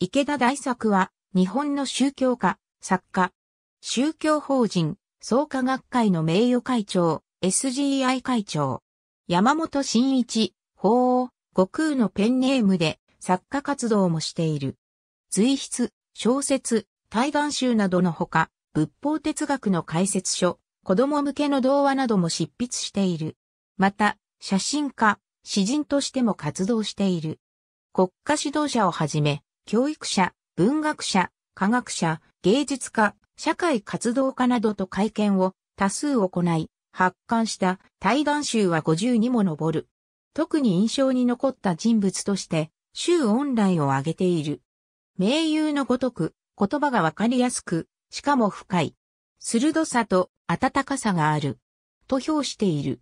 池田大作は、日本の宗教家、作家、宗教法人、創価学会の名誉会長、SGI 会長、山本真一、法王、悟空のペンネームで、作家活動もしている。随筆、小説、対岸集などのほか、仏法哲学の解説書、子供向けの童話なども執筆している。また、写真家、詩人としても活動している。国家指導者をはじめ、教育者、文学者、科学者、芸術家、社会活動家などと会見を多数行い、発刊した対談集は50にも上る。特に印象に残った人物として、周恩来を挙げている。名優のごとく、言葉がわかりやすく、しかも深い。鋭さと温かさがある。と評している。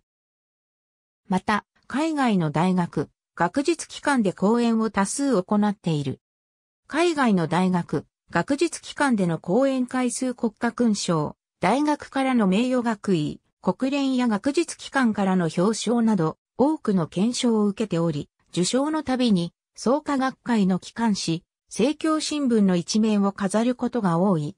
また、海外の大学、学術機関で講演を多数行っている。海外の大学、学術機関での講演回数国家勲章、大学からの名誉学位、国連や学術機関からの表彰など、多くの検証を受けており、受賞のたびに、創価学会の機関誌、政教新聞の一面を飾ることが多い。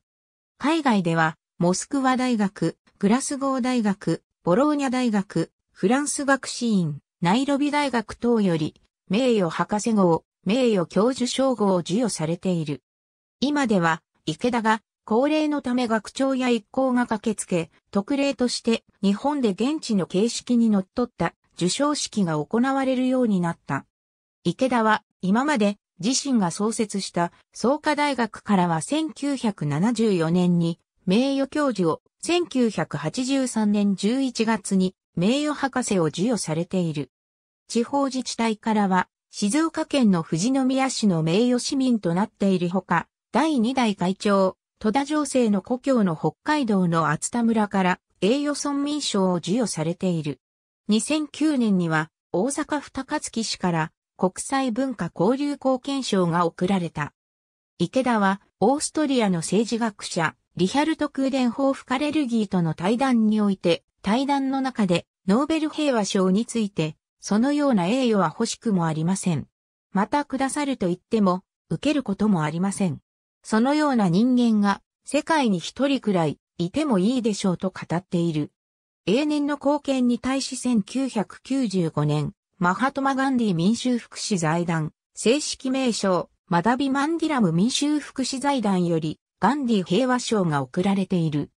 海外では、モスクワ大学、グラスゴー大学、ボローニャ大学、フランス学士院、ナイロビ大学等より、名誉博士号、名誉教授称号を授与されている。今では、池田が、高齢のため学長や一行が駆けつけ、特例として日本で現地の形式に則っった受賞式が行われるようになった。池田は今まで自身が創設した創価大学からは1974年に名誉教授を、1983年11月に名誉博士を授与されている。地方自治体からは静岡県の富士宮市の名誉市民となっているほか、第2代会長、戸田情勢の故郷の北海道の厚田村から栄誉村民賞を授与されている。2009年には大阪府高槻市から国際文化交流貢献賞が贈られた。池田はオーストリアの政治学者、リヒャルト・クーデンホーフ・カレルギーとの対談において、対談の中でノーベル平和賞についてそのような栄誉は欲しくもありません。またくださると言っても、受けることもありません。そのような人間が、世界に一人くらい、いてもいいでしょうと語っている。永年の貢献に対し1995年、マハトマ・ガンディ民衆福祉財団、正式名称、マダビ・マンディラム民衆福祉財団より、ガンディ平和賞が贈られている。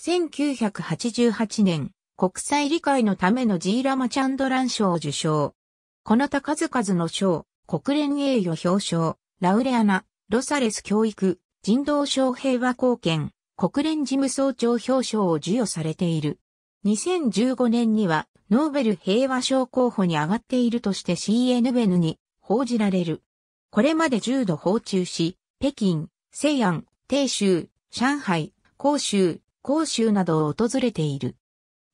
1988年、国際理解のためのジーラマチャンドラン賞を受賞。この他数々の賞、国連栄誉表彰、ラウレアナ、ロサレス教育、人道省平和貢献、国連事務総長表彰を授与されている。2015年にはノーベル平和賞候補に上がっているとして CNN に報じられる。これまで重度訪中し、北京、西安、鄭州、上海、広州、広州などを訪れている。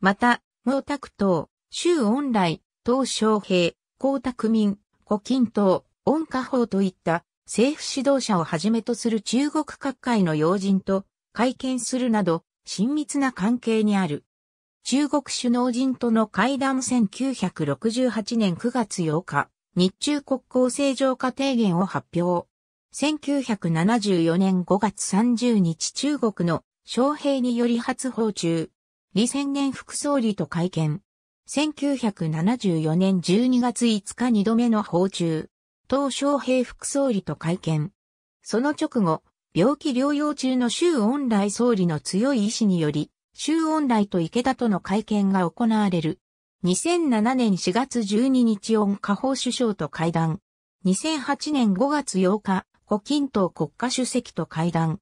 また、毛沢東、周恩来、鄧小平、江沢民、胡錦涛、温家宝といった政府指導者をはじめとする中国各界の要人と会見するなど親密な関係にある。中国首脳陣との会談1968年9月8日、日中国交正常化提言を発表。1974年5月30日中国の昌平により発報中、李千年副総理と会見。1974年12月5日二度目の訪中。東小平副総理と会見。その直後、病気療養中の周恩来総理の強い意志により、周恩来と池田との会見が行われる。2007年4月12日恩下方首相と会談。2008年5月8日、胡錦涛国家主席と会談。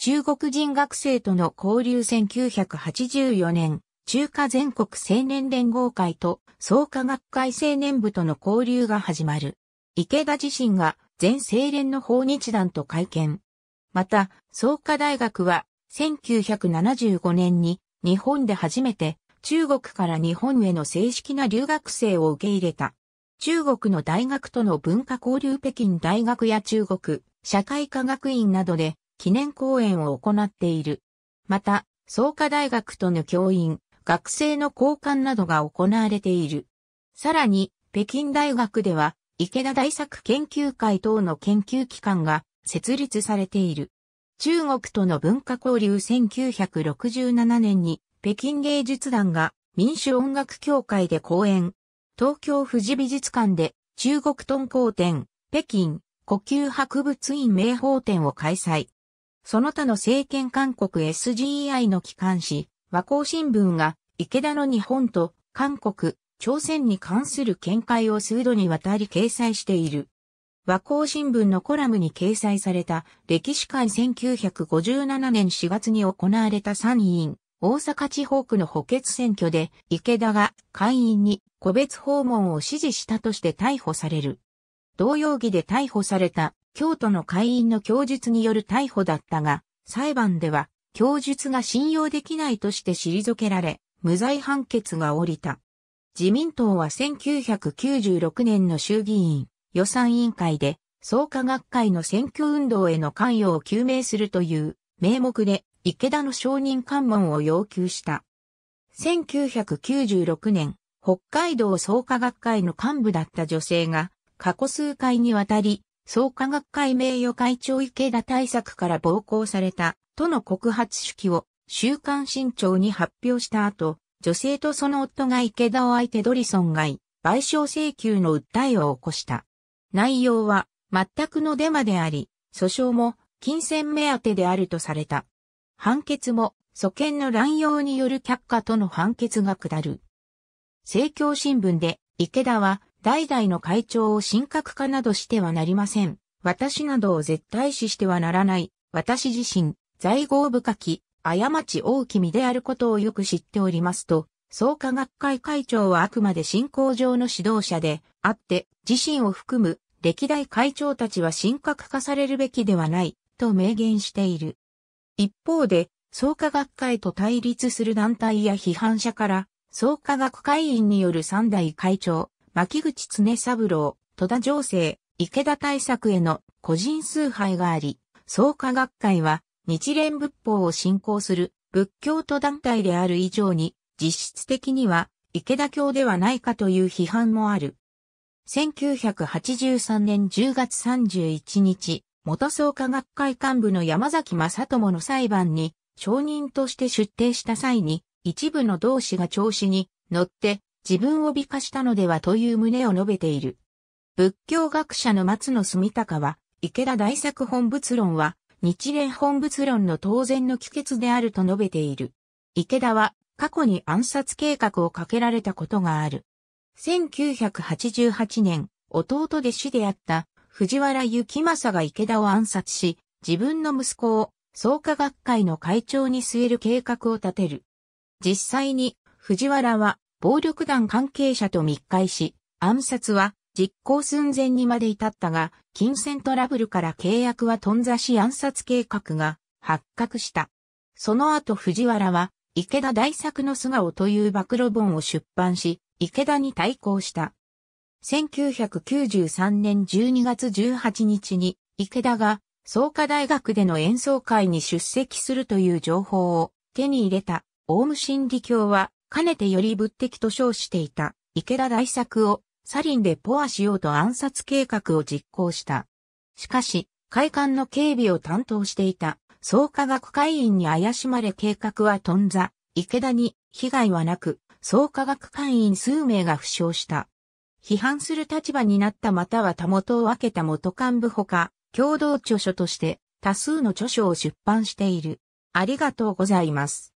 中国人学生との交流1984年、中華全国青年連合会と創価学会青年部との交流が始まる。池田自身が全青連の訪日団と会見。また、創価大学は1975年に日本で初めて中国から日本への正式な留学生を受け入れた。中国の大学との文化交流北京大学や中国社会科学院などで記念講演を行っている。また、創価大学との教員、学生の交換などが行われている。さらに、北京大学では、池田大作研究会等の研究機関が設立されている。中国との文化交流1967年に北京芸術団が民主音楽協会で講演。東京富士美術館で中国敦煌展、北京呼吸博物院名宝展を開催。その他の政権韓国 s g i の機関紙、和光新聞が、池田の日本と韓国、朝鮮に関する見解を数度にわたり掲載している。和光新聞のコラムに掲載された歴史会1957年4月に行われた参院大阪地方区の補欠選挙で池田が会員に個別訪問を指示したとして逮捕される。同容疑で逮捕された京都の会員の供述による逮捕だったが、裁判では、供述が信用できないとして退けられ、無罪判決が下りた。自民党は1996年の衆議院予算委員会で、創価学会の選挙運動への関与を究明するという名目で池田の承認喚問を要求した。1996年、北海道創価学会の幹部だった女性が過去数回にわたり総科学会名誉会長池田大作から暴行された、との告発手記を、週刊新潮に発表した後、女性とその夫が池田を相手取り損害、賠償請求の訴えを起こした。内容は、全くのデマであり、訴訟も、金銭目当てであるとされた。判決も、訴権の乱用による却下との判決が下る。政教新聞で、池田は、代々の会長を神格化などしてはなりません。私などを絶対視してはならない。私自身、在合深き、過ち大きみであることをよく知っておりますと、創価学会会長はあくまで信仰上の指導者であって、自身を含む歴代会長たちは神格化されるべきではない、と明言している。一方で、創価学会と対立する団体や批判者から、創価学会員による三代会長、牧口常三郎、戸田情勢、池田対策への個人崇拝があり、創価学会は日蓮仏法を信仰する仏教徒団体である以上に、実質的には池田教ではないかという批判もある。1983年10月31日、元創価学会幹部の山崎正智の裁判に、証人として出廷した際に、一部の同志が調子に乗って自分を美化したのではという旨を述べている。仏教学者の松野住隆は、池田大作本仏論は、日蓮本仏論の当然の帰結であると述べている。池田は、過去に暗殺計画をかけられたことがある。1988年、弟弟子であった藤原幸正が池田を暗殺し、自分の息子を創価学会の会長に据える計画を立てる。実際に藤原は暴力団関係者と密会し、暗殺は実行寸前にまで至ったが、金銭トラブルから契約は頓挫し暗殺計画が発覚した。その後藤原は、池田大作の素顔という暴露本を出版し、池田に対抗した。1993年12月18日に、池田が創価大学での演奏会に出席するという情報を手に入れたオウム真理教はかねてより物的と称していた池田大作をサリンでポアしようと暗殺計画を実行した。しかし、会館の警備を担当していた創価学会員に怪しまれ計画は頓挫、池田に被害はなく、創価学会員数名が負傷した。批判する立場になったまたはたもとを分けた元幹部ほか、共同著書として多数の著書を出版している。ありがとうございます。